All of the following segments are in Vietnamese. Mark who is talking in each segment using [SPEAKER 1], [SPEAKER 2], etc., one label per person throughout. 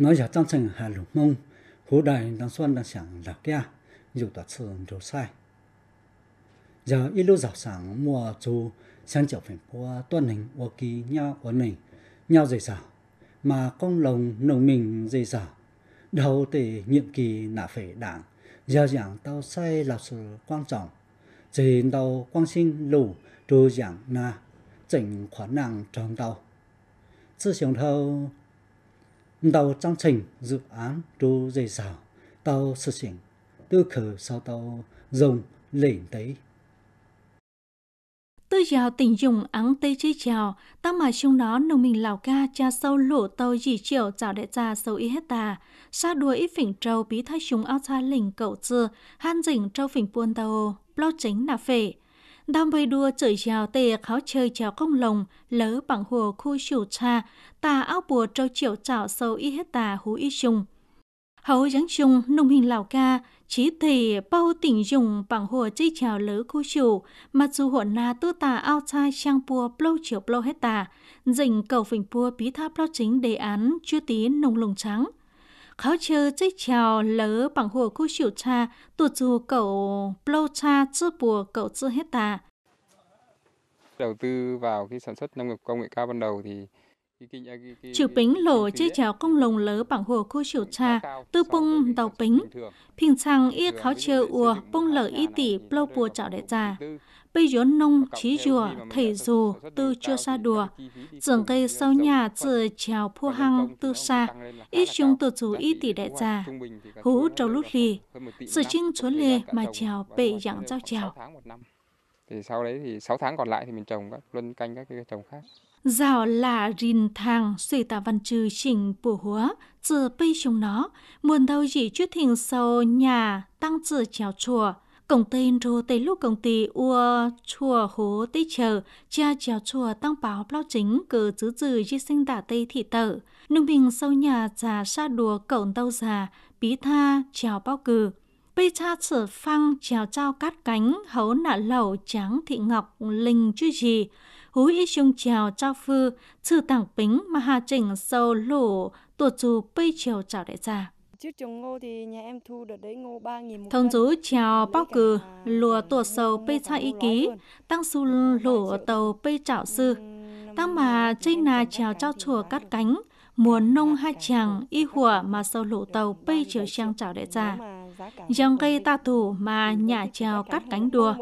[SPEAKER 1] nói giả trong trình hà lục mông hố đài đang xuân đang sáng lạc kia dù tỏa sườn đồ sai giờ ít lúc dạo sáng mùa chú sáng chậu phải qua tuần hình ô kỳ nhau của mình nhau dày dào mà con lòng nồng mình dày dào đầu tể nhiệm kỳ là phải đảng giờ giảng tao say là sự quan trọng dì tao quang sinh lù trù giảng na chỉnh khoản năng trong tao sư sống thâu đầu trong trình dự án trú dây xảo tàu sự chỉnh tư khử sau tàu dùng lỉnh tấy
[SPEAKER 2] tư giàu tình dùng áng tây chi chào ta mà chung nó nông mình lào ca cha sâu lộ tàu dì chiều chào đệ cha sâu y hết ta xa đuôi ít phỉnh trâu bí thay chúng ao xa lình cậu chư han dỉnh trâu phỉnh buôn tàu lo chính là phệ đam vây đua chửi chào tề kháo chơi chào công lồng, lỡ bằng hồ khu chủ cha, tà áo bùa trâu triệu chảo sâu y hết tà hú y chung. hầu giáng chung nông hình lào ca, chí thể bao tỉnh dùng bằng hồ chơi chào lỡ khu chủ, mà dù hộ na tu tà ao chai sang bùa blow chiều blow hết tà, dình cầu phình bùa bí tha blow chính đề án chưa tí nông lùng trắng. เขาเชื่อใจเชียวเลือปังหัวคู่ชิวชาตัวจูเก่าเปล่าชาจื้อบัวเก่าจื้อ hết ta
[SPEAKER 1] đầu tư vào cái sản xuất nông nghiệp công nghệ cao ban đầu thì
[SPEAKER 2] Chữ bính lộ chế chéo công lồng lớ bằng hồ khu chiều trà, tư bông tàu bính. 平常一考试我崩了一底 blow lở y bùa chảo đại già. Bây giờ nông trí rùa, thầy dù, tư chưa xa đùa. Dường cây sau nhà từ chèo phu hăng tư xa, ít chúng từ dù y tỷ đại già. Hú trâu lút lì, sự chinh chúa lê mà chèo bệ dạng giao chèo.
[SPEAKER 1] Thì sau đấy thì 6 tháng còn lại thì mình trồng các luân canh các cây trồng khác.
[SPEAKER 2] Rào là rin thang suy tả văn trừ chỉnh bổ húa, từ bây chúng nó, muôn đâu chỉ chút hình sâu nhà tăng từ chào chùa. Cổng tên rô tới lúc công ty ua chùa hố tây chờ, cha chào chùa tăng báo bao chính cử chứ trừ chi sinh tả tây thị tở. Nương bình sâu nhà già xa đùa cổng tâu già, bí tha chào bao cử Bây cha sở phăng chào trao cát cánh hấu nạ lẩu tráng thị ngọc linh chứ gì hú ý xung chào trao phư, sư tảng bính mà hà trình sâu lũ, tổ chú bây chiều chào đại gia. Trước trồng ngô thì nhà em thu được
[SPEAKER 1] đấy ngô 3.000
[SPEAKER 2] Thông chú chào bóc cử, lùa tổ sầu bây cha ý ký, tăng su lũ tàu bây trảo sư. Tăng mà trinh nà chào trao chùa cắt cánh, muốn nông hai chàng y hùa mà sau lộ tàu bây chiều trang chảo đệ già giang cây ta thủ mà nhà trèo cắt cánh đùa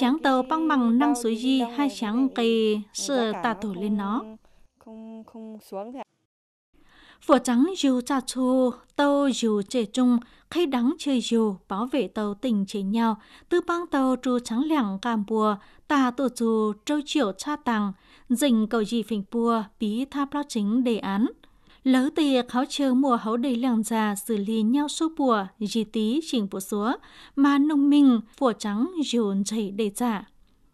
[SPEAKER 2] sáng tàu băng bằng năng suối di hai sáng cây sơ ta thủ lên nó Phở trắng dù cha chu, tàu dù trẻ trung, khay đắng chơi dù, bảo vệ tàu tình chế nhau, tư băng tàu trù trắng lẻng cam bùa, tà tổ trù trâu triệu cha tàng, dình cầu gì phình bùa, bí tha lao chính đề án lỡ tì háo chờ mùa hấu đầy lòng già xử lý nhau số bùa dì tí chỉnh bộ số mà nông minh phủ trắng dồn chảy đầy giả dạ.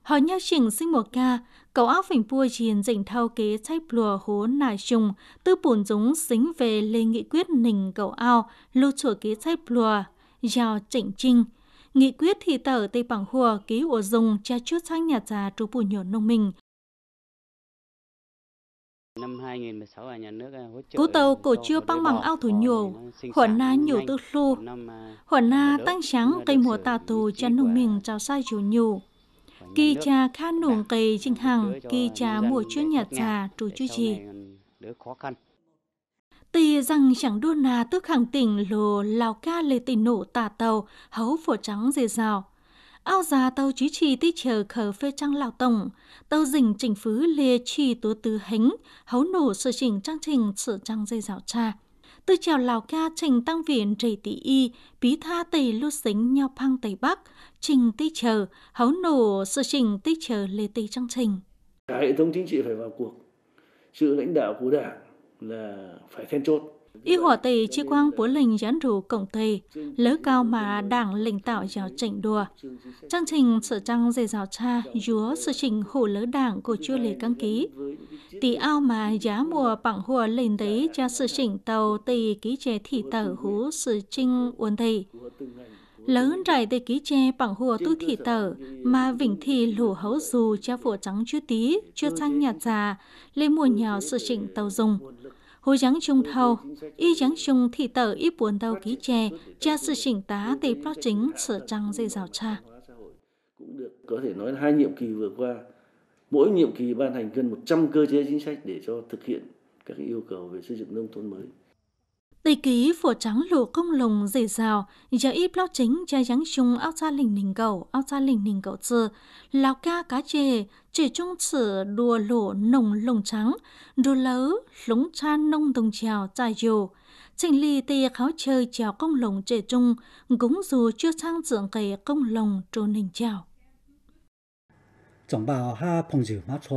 [SPEAKER 2] họ nhau chỉnh sinh một ca cậu áo phình bùa chiền dành thao kế chạy bùa hố nài trùng tư bùn dũng xính về lê nghị quyết nình cậu ao lưu chùa kế chạy bùa giao chỉnh trinh nghị quyết thì tờ tây bằng hùa ký ổ dùng cha chút sang nhà già trú bù nhỏ nông minh
[SPEAKER 1] năm 2016 là nhà nước à, hỗ trợ Cú tàu cổ chưa băng bằng ao thủ
[SPEAKER 2] nhiều, hồn na nhiều tư su, hồn na à, tăng sáng cây mùa tà tù cho nông mình trao sai chủ nhiều. Kỳ trà khá nùng cây trinh hằng, kỳ trà mùa chuyên nhà trà trù chú trì. Tì rằng chẳng đua na tức hàng tỉnh lồ lào ca lê tỉnh nổ tà tàu, hấu phổ trắng dề dào ao già tàu chí trì tí chờ khờ phê trăng lão tổng, tàu dình chỉnh phứ lê trì tố tứ hính, hấu nổ sở chỉnh trang trình sở trang dây dạo cha Tư trèo lào ca trình tăng viện rầy tỷ y, bí tha tỷ lưu xính nhau phăng tây bắc, trình tí chờ, hấu nổ sở chỉnh tí chờ lê tây trang trình.
[SPEAKER 1] Cả hệ thống chính trị phải vào cuộc. Sự lãnh đạo của đảng là phải then chốt
[SPEAKER 2] Y hỏa tỷ chi quang bố lình gián rủ cộng tì, lỡ cao mà đảng lình tạo giáo chỉnh đùa. chương trình sở trăng dề giáo cha, dúa sự trình hủ lỡ đảng của chua lễ căng ký. Tỷ ao mà giá mùa bằng hùa lình tí cho sự trình tàu tì ký chế thị tờ hú sự trình uốn tì lớn trải tê ký che bằng hùa tu thị tờ mà vĩnh thị lũ hấu dù cha phổ trắng chưa tí chưa sang nhà già lên mùa nhỏ sự trình tàu dùng hồi giáng trung thâu, y giáng trung thị tờ y buồn đầu ký chè, cha sự chỉnh tá tề plot chính sở trăng dây rào cha.
[SPEAKER 1] Cũng được có thể nói là hai nhiệm kỳ vừa qua, mỗi nhiệm kỳ ban hành gần 100 cơ chế chính sách để cho thực hiện các yêu cầu về xây dựng nông thôn mới.
[SPEAKER 2] Tây ký phổ trắng lù công lồng dì rào, giờ ít lao chính cho giáng chung áo xa lình nình cầu, áo xa lình nình cầu chư, lao ca cá chê, chỉ trung chữ đùa lỗ nồng lồng trắng, đùa lấu, lúng chan nông đồng trèo dài dù. Trình lì tì kháo chơi trèo công lồng trẻ trung, cũng dù chưa sang dưỡng kể công lồng trù nình trèo.
[SPEAKER 1] Tổng bảo ha phong dự mát cho,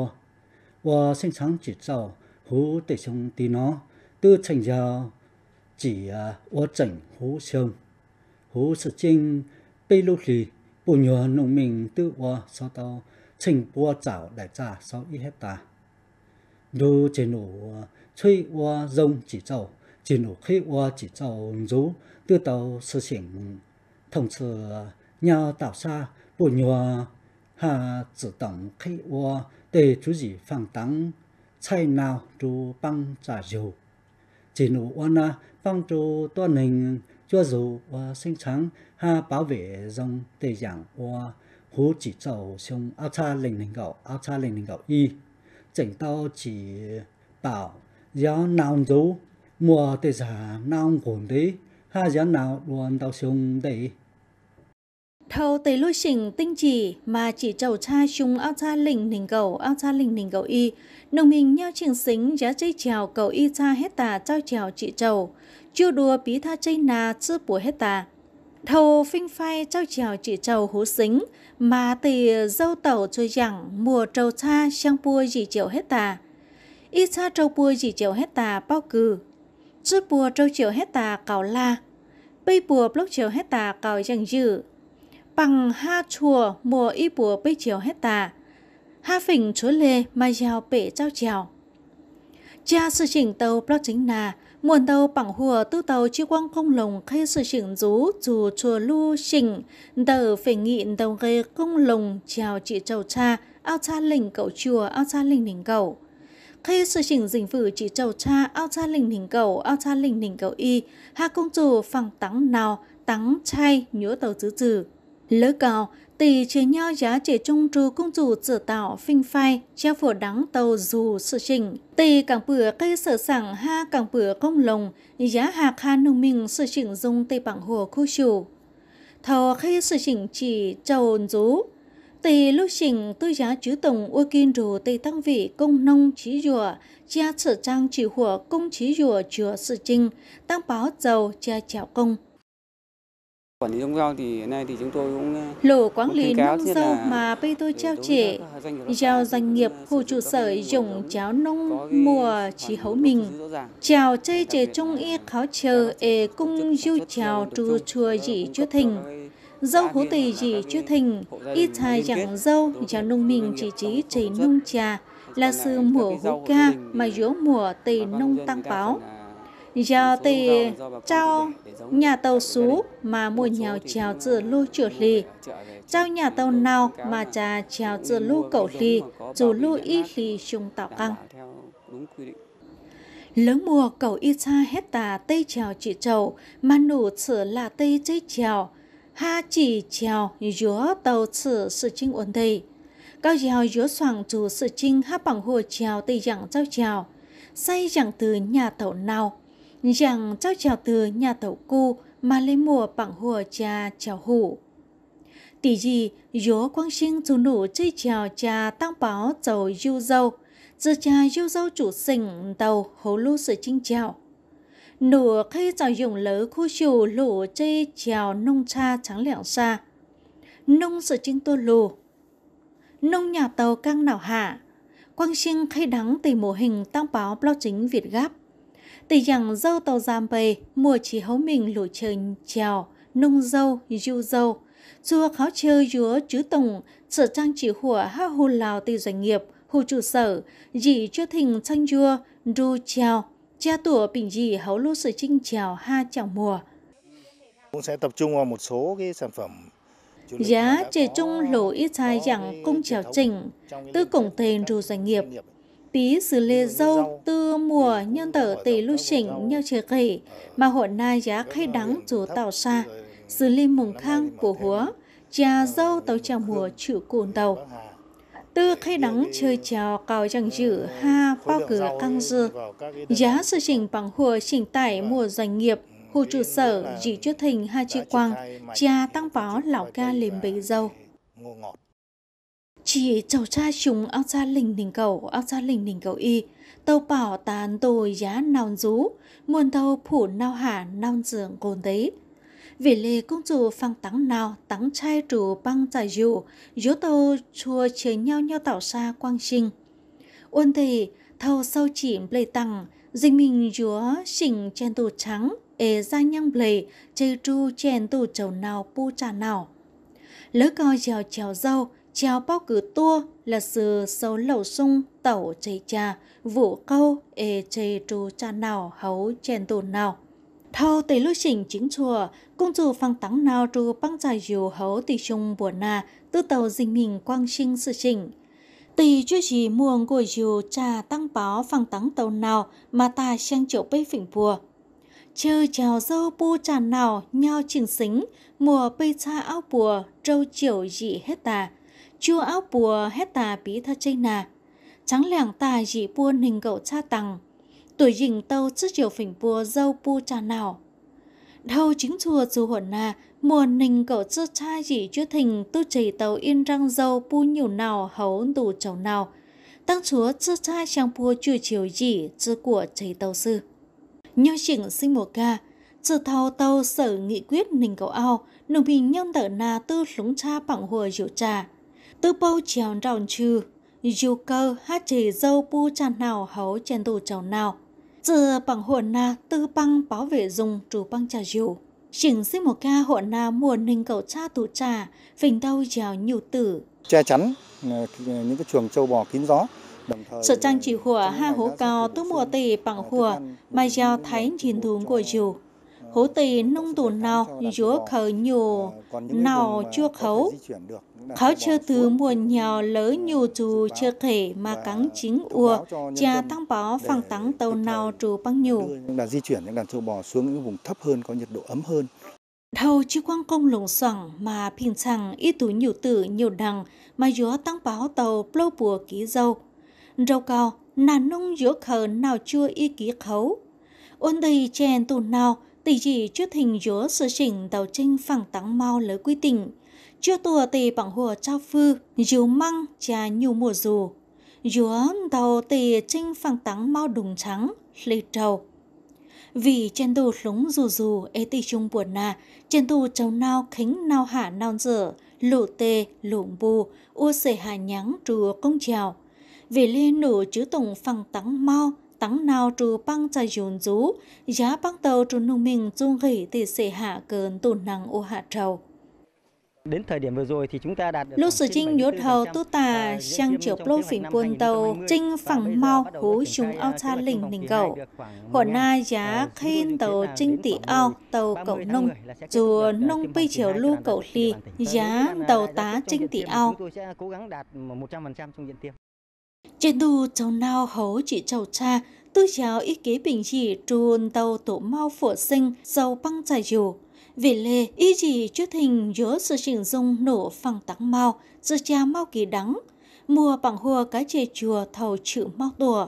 [SPEAKER 1] và sinh sáng chỉ trào, hú tệ sông tì nó, tư trình giàu chỉ à, ua chảnh hú sông hú sự chinh bê lúc lì bù nhờ nông mình tư ua sao tàu trình bua chảo đại trà sau y hecta đô chế nổ à, chơi ua rông chỉ trâu, chế nổ khi ua chỉ trâu rú tư tàu sơ xỉn thông sự à, nhà tạo xa bù nhờ hà chỉ tổng khi ua để chú gì phản tăng chay nào chú băng trà dầu chỉ nụ oan na phong trù tuân hình cho dù và sinh trắng ha bảo vệ dòng tề giảng và hú chỉ trầu xung áo cha linh linh gạo áo cha linh linh gạo y chỉnh tao chỉ bảo gió nào dấu mùa tề giả nào cũng đấy ha gió nào luôn tao xung đấy
[SPEAKER 2] thâu tới lôi trình tinh chỉ mà chỉ trầu cha chung ao cha lình nình cầu ao cha lình nình cầu y nông mình nhau trường xính giá chơi trèo cầu y cha hết tà trao trèo chị trầu chưa đùa bí tha chơi nà chưa bùa hết tà thâu phinh phai trao trèo chị trầu hú xính mà tì dâu tẩu chơi rằng mùa trầu cha sang bùa gì chiều hết tà y cha trầu bùa gì chiều hết tà bao cừ chưa bùa trầu chiều hết tà cào la bây bùa blog chiều hết tà cào chẳng dự bằng ha chùa mùa y bùa bê chiều hết tà. Ha phỉnh chúa lê mai giao bệ trao trèo. Cha sự chỉnh tàu blog chính nà, muôn tàu bằng hùa tư tàu chi quang công lồng khai sự chỉnh rú dù chùa lưu chỉnh, tờ phải nghị tàu gây công lồng chào chị trầu cha, ao cha lình cậu chùa, ao cha lình mình cậu khi sự chỉnh dình phử chỉ trầu cha ao cha linh hình cầu ao cha linh hình cầu y ha công chủ phẳng tắng nào tắng chay nhúa tàu tứ trừ Lỡ cao tỷ chế nhau giá trị trung trù cung dù dự tạo phinh phai, treo phổ đắng tàu dù sự trình. Tỷ càng bữa cây sở sẵn ha càng bữa công lồng, giá hạt ha nông minh sự trình dung tây bằng hồ khu chủ. Thầu khi sự trình chỉ trầu rú, tỷ lúc trình tư giá chứ tổng ua kinh rù tây tăng vị công nông trí rùa, cha sở trang chỉ hùa công trí rùa chùa sự trình, tăng báo dầu cha chảo công.
[SPEAKER 1] Quản lý giống rau thì nay thì chúng tôi cũng lỗ ờ, quản lý nông rau mà
[SPEAKER 2] bây tôi trao trẻ giao doanh nghiệp ờ, khu trụ sở dùng cháo nông mùa chỉ hấu mình chào chơi trẻ trung y khó chờ ê cung du chào trù chùa dị chưa thình dâu hố tỳ dị chưa thình y thai chẳng dâu cháo nông mình chỉ trí chảy nông trà là sư mùa hú ca mà dỗ mùa tỳ nông tăng báo à, giờ thì trao nhà tàu sú mà à, mua nhau chào từ lưu chủ lì trao nhà tàu nào mà cha chào từ lưu cầu lì dù lưu y lì chung tạo căng lớn mùa cầu y cha hết tà tây chào chỉ trầu mà nụ chữ là tây chế chào ha chỉ chào giữa tàu chữ sự chinh ổn đây cao chào giữa soàng chủ sự chinh hát bằng hồ chào tây dạng trao chào say chẳng từ nhà tàu nào rằng cháu chào từ nhà tẩu cu mà lấy mùa bằng hùa cha chào hủ. Tỷ gì, dố quang sinh chủ nụ chơi chào cha tăng báo dầu du dâu, giờ cha du dâu chủ sỉnh tàu hấu lưu sự chinh chào. Nụ khi chào dùng lỡ khu chủ lũ chơi chào nông cha trắng lẻo xa. Nông sự chinh tô lù. Nông nhà tàu căng nào hạ. Quang sinh khai đắng tỉ mô hình tăng báo blog chính Việt Gáp Tỷ rằng dâu tàu giam bề, mùa chỉ hấu mình lũ trời trèo, nung dâu, du dâu. Chùa khó chơi dúa chứ tổng, sở trang chỉ hùa hát hù lào từ doanh nghiệp, hù trụ sở, dị chưa thình tranh dua, du trèo, cha tủa bình dị hấu lô sự trinh trèo ha trèo mùa.
[SPEAKER 1] Cũng sẽ tập trung vào một số cái sản phẩm
[SPEAKER 2] Giá trẻ trung lỗ ít dài rằng cung trèo chỉnh, tư cổng tên ru doanh nghiệp, tí xử lê dâu tư mùa nhân tở tỷ lưu chỉnh nhau chế gầy mà hồn na giá khai đắng chủ tàu xa xử lê mùng khang của húa trà dâu tàu trà mùa chịu cùn tàu tư khai đắng chơi trào cào chẳng dự ha bao cửa căng dư giá sự chỉnh bằng hùa chỉnh tải mùa doanh nghiệp ừ, hồ trụ sở dị chưa thình hai chữ quang trà tăng báo lão ca liềm bấy dâu chỉ cháu cha chúng ao cha lình đình cầu ao cha lình đình cầu y tàu bảo tàn tôi giá nòng rú muôn tàu phủ nao hả nao giường cồn đấy vì lê công chủ phăng tắng nào tắng trai chủ băng giải dụ dỗ tàu chùa chế nhau nhau tạo xa quang sinh uôn thầy thâu sâu chỉ lê tăng dinh mình chúa xỉnh chen tù trắng ế ra nhang lê chê tru chen tù chầu nào pu trà nào lỡ coi dèo trèo dâu chào bao cử tua là sự sâu lẩu sung tẩu chây cha vũ câu ê chê trù cha nào hấu chèn tồn nào thâu tây lưu trình chính chùa cung chủ phăng tắng nào trù băng dài dù hấu tỷ trung buồn na tư tàu dinh mình quang sinh sự trình tì chưa gì muông của dù cha tăng báo phăng tắng tàu nào mà ta sang chỗ bê phỉnh bùa chờ chào dâu bu tràn nào nhau trình xính mùa bây cha áo bùa trâu chiều dị hết tà chưa áo bùa hết tà bí thơ chây nà. Trắng lẻng tà dị bùa nình gậu cha tằng. Tuổi dình tâu trước chiều phỉnh bùa dâu bu trà nào. Đâu chính chùa dù hồn nà, mùa nình cậu chưa cha dị chưa thình tu chảy tàu yên răng dâu bu nhiều nào hấu đủ chầu nào. Tăng chúa chưa cha chàng bùa chưa chiều dị chưa của chảy tàu sư. Nhớ chỉnh sinh mùa ca, sự thao tàu sở nghị quyết nình cậu ao, nụ bình nhân tở nà tư lúng cha bằng hùa rượu trà tư bâu chèo rộng chư, dù cơ hát chỉ dâu bu chàn nào hấu trên tù cháu nào. Giờ bằng hồn na tư băng bảo vệ dùng trù băng trà dù. Chỉnh xin một ca hồn na muôn hình cầu cha tù trà, phình đâu chèo nhiều tử.
[SPEAKER 1] Che chắn ờ, những cái chuồng trâu bò kín gió, Sở trang
[SPEAKER 2] chỉ hùa ha hố cao tức mùa tỷ bằng hùa, mà giao thấy chín thúng của dù hố tì nông tù nào dúa khờ nhù nào chưa khấu khó chưa thứ mùa nhào lỡ nhù dù chơ thể mà cắn chính ùa cha tăng bó phẳng tắng tàu nào trù băng nhù là di chuyển những đàn châu bò xuống những vùng thấp hơn có nhiệt độ ấm hơn Thâu chứ quang công lồng soảng mà bình chẳng ít tú nhiều tử nhiều đằng mà dúa tăng báo tàu plô bùa ký dâu. Râu cao, nà nông dúa khờ nào chưa y ký khấu. Ôn đầy chèn tù nào, tỷ chỉ chút thình dúa sự chỉnh đầu trinh phẳng tắng mau lới quy tỉnh. Chưa tùa tỷ bằng hùa trao phư, dìu măng, trà nhu mùa dù. Dúa đầu tỷ trinh phẳng tắng mau đùng trắng, lì trầu. Vì trên tù lúng dù dù, ế tỷ chung buồn nà, trên tù châu nao khính nao hạ nao dở, lụ tê, lụng bù, u sể hà nhắng trùa công trèo. Vì lên nổ chứ tùng phẳng tắng mau, tăng nào trù băng chạy dồn rú, giá băng tàu trù nông mình dung gỉ thì sẽ hạ cơn tổn năng ô hạ trầu.
[SPEAKER 1] Đến thời điểm vừa rồi thì chúng ta đạt được Lúc sử ờ, trinh nhốt hầu tu
[SPEAKER 2] tà sang chiều lô phỉnh buôn tàu trinh phẳng mau hú chúng ao cha lình nình cầu Hồn na giá khen tàu trinh tỷ ao tàu cậu nông dù nông bây chiều lưu cậu ly giá tàu tá trinh tỷ ao trên đu châu nào hấu chỉ châu cha tư giáo ý kế bình chỉ trùn tàu tổ mau phổ sinh dầu băng dài dù vì lê ý chỉ chưa hình dứa sự trình dung nổ phẳng tắng mau sự cha mau kỳ đắng mùa bằng hùa cái chè chùa thầu chữ mau tùa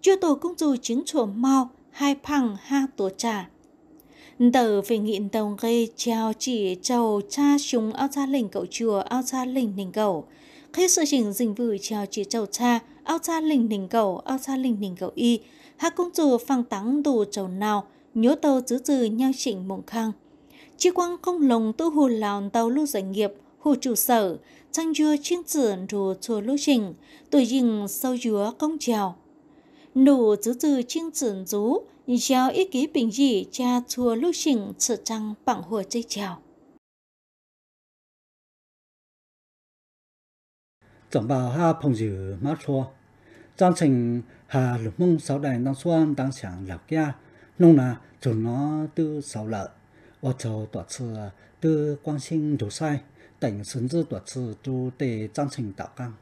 [SPEAKER 2] chưa tổ cũng dù chính chùa mau hai phẳng ha tổ trà tờ về nghịn đồng gây treo chỉ trầu cha chúng ao gia lình cậu chùa ao gia lình nình cậu khi sự chỉnh dình vử treo chỉ châu cha ao cha lình đình cầu ao cha lình đình cầu y hạ công chủ phăng tắng đủ trầu nào nhớ tàu chứ từ nhau chỉnh mộng khang chi quang công lồng tu hù lào tàu lưu doanh nghiệp hù chủ sở trang dưa chuyên tử đủ chùa lưu trình tuổi dình sâu dúa công trèo nụ chứ từ chuyên tử rú giáo ý ký bình dị cha chùa lưu trình sự trăng bằng hồ chơi trèo
[SPEAKER 1] chẳng bảo ha phong dữ mát thua trang trình hà lục mông sáu đài đang xuân đang sảng lạc kia nông là chuẩn nó tư sáu lợi, ô châu tuột sư tư quan sinh đủ sai tỉnh sấn dư tuột sư tu tề trang trình tạo căng